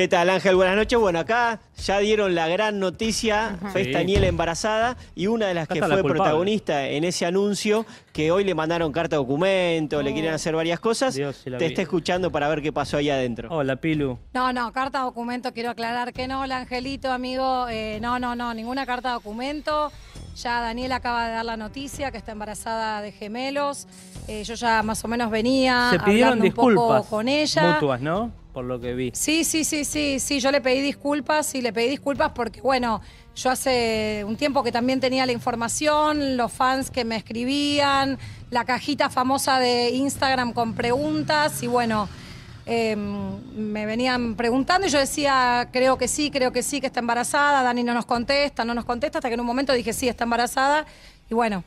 ¿Qué tal Ángel? Buenas noches. Bueno, acá ya dieron la gran noticia, Fue Daniela embarazada, y una de las que fue protagonista en ese anuncio, que hoy le mandaron carta documento, le oh. quieren hacer varias cosas, te está escuchando para ver qué pasó ahí adentro. Hola, Pilu. No, no, carta documento, quiero aclarar que no, el angelito, amigo, eh, no, no, no, ninguna carta documento. Ya Daniel acaba de dar la noticia que está embarazada de gemelos. Eh, yo ya más o menos venía Se pidieron hablando un disculpas poco con ella. Mutuas, ¿no? por lo que vi. Sí, sí, sí, sí, sí, yo le pedí disculpas y le pedí disculpas porque, bueno, yo hace un tiempo que también tenía la información, los fans que me escribían, la cajita famosa de Instagram con preguntas y bueno, em, me venían preguntando y yo decía, creo que sí, creo que sí, que está embarazada, Dani no nos contesta, no nos contesta, hasta que en un momento dije, sí, está embarazada y bueno,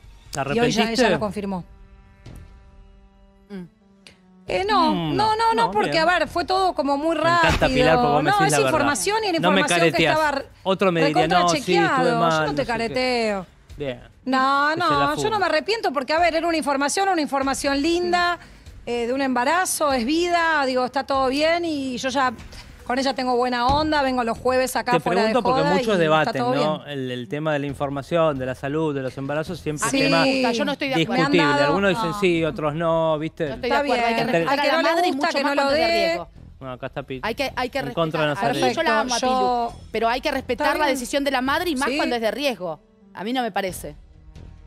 ya ella lo confirmó. Mm. Eh, mm, no, no, no, no, porque a ver, fue todo como muy rápido. no, es información y era información no que estaba Otro me diría, no, sí, yo no te careteo. Bien. No, no, yo no me arrepiento porque, a ver, era una información, una información linda, eh, de un embarazo, es vida, digo, está todo bien y yo ya con ella tengo buena onda, vengo los jueves acá Te fuera pregunto de porque muchos ¿no? El, tema de la información, de la salud, de los embarazos, siempre sí. es tema yo no estoy de acuerdo. discutible. Algunos dicen sí, otros no, ¿viste? No estoy está de acuerdo. Hay que respetar a la madre y mucho que no lo dé. No, acá está Pitu. Hay que, hay que respetar. yo la amo a pero hay que respetar la decisión de la madre y más cuando es de riesgo. A mí no me parece.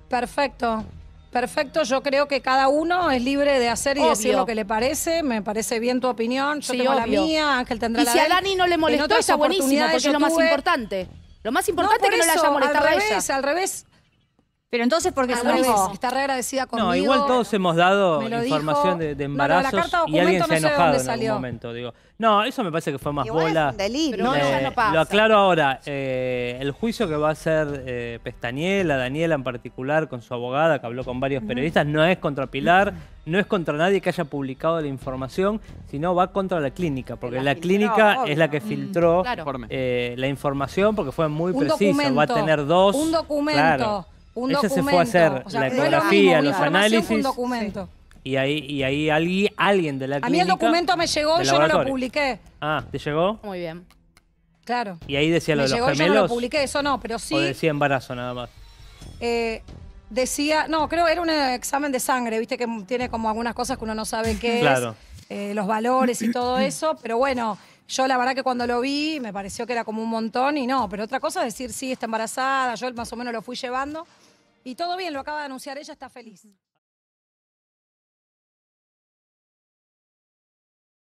Perfecto. Perfecto, yo creo que cada uno es libre de hacer y decir lo que le parece. Me parece bien tu opinión. Yo tengo la mía, Ángel tendrá y la si a Dani no le molestó, está buenísimo, porque es lo más importante. Lo más importante es que no le haya molestado al revés, Al revés. Pero entonces, porque se está re agradecida conmigo. No, igual todos hemos dado información de, de, embarazos y alguien se ha enojado en algún momento. no, eso me parece que fue más igual bola. Es un delirio. Eh, lo aclaro ahora. Eh, eh, el juicio que va a hacer eh, Pestañela, Daniela en particular, con su abogada, que habló con varios periodistas, no es contra Pilar, no es contra nadie que haya publicado la información, sino va contra la clínica, porque la, clínica es la que mm, filtró eh, la información, porque fue muy precisa, va a tener dos... Un documento, un se fue a hacer la ecografía, los análisis... Y ahí, y ahí alguien, alguien de la clínica... A mí el documento me llegó, yo no lo publiqué. Ah, ¿te llegó? Muy bien. Claro. Y ahí decía lo de los gemelos. Yo no lo publiqué, eso no, pero sí. O decía embarazo nada más. Eh, decía, no, creo era un eh, examen de sangre, viste que tiene como algunas cosas que uno no sabe qué es, eh, los valores y todo eso, pero bueno, yo la verdad que cuando lo vi me pareció que era como un montón y no, pero otra cosa es decir, sí, está embarazada, yo más o menos lo fui llevando y todo bien, lo acaba de anunciar, ella está feliz.